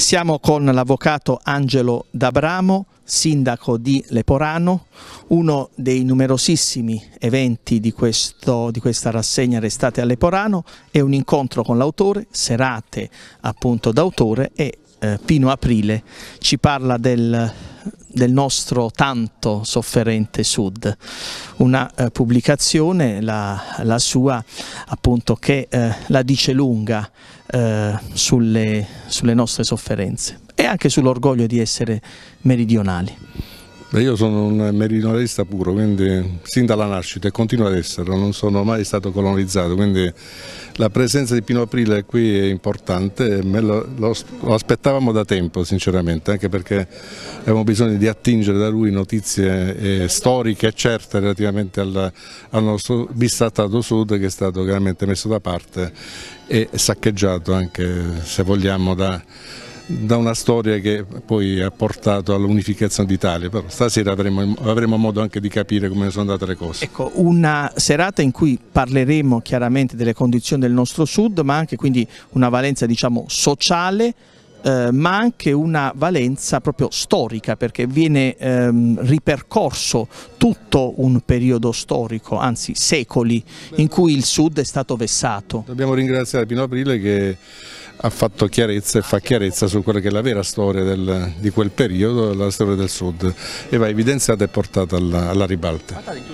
Siamo con l'avvocato Angelo D'Abramo, sindaco di Leporano, uno dei numerosissimi eventi di, questo, di questa rassegna Restate a Leporano è un incontro con l'autore, serate appunto d'autore e eh, Pino Aprile ci parla del del nostro tanto sofferente Sud. Una eh, pubblicazione, la, la, sua, appunto, che eh, la dice lunga eh, sulle, sulle nostre sofferenze e anche sull'orgoglio di essere meridionali. Beh, io sono un meridionalista puro, quindi sin dalla nascita e continuo ad esserlo, non sono mai stato colonizzato, quindi la presenza di Pino Aprile qui è importante, lo, lo, lo, aspettavamo da tempo sinceramente, anche perché avevamo bisogno di attingere da lui notizie eh, storiche e certe relativamente al, al nostro bistattato sud che è stato chiaramente messo da parte e saccheggiato anche se vogliamo da da una storia che poi ha portato all'unificazione d'Italia, però stasera avremo, avremo, modo anche di capire come sono andate le cose. Ecco, una serata in cui parleremo chiaramente delle condizioni del nostro sud, ma anche quindi una valenza diciamo sociale, eh, ma anche una valenza proprio storica perché viene ehm, ripercorso tutto un periodo storico, anzi secoli, in cui il sud è stato vessato. Dobbiamo ringraziare Pino Aprile che ha fatto chiarezza e fa chiarezza su quella che è la vera storia del, di quel periodo, la storia del Sud e va evidenziata e portata alla, alla ribalta.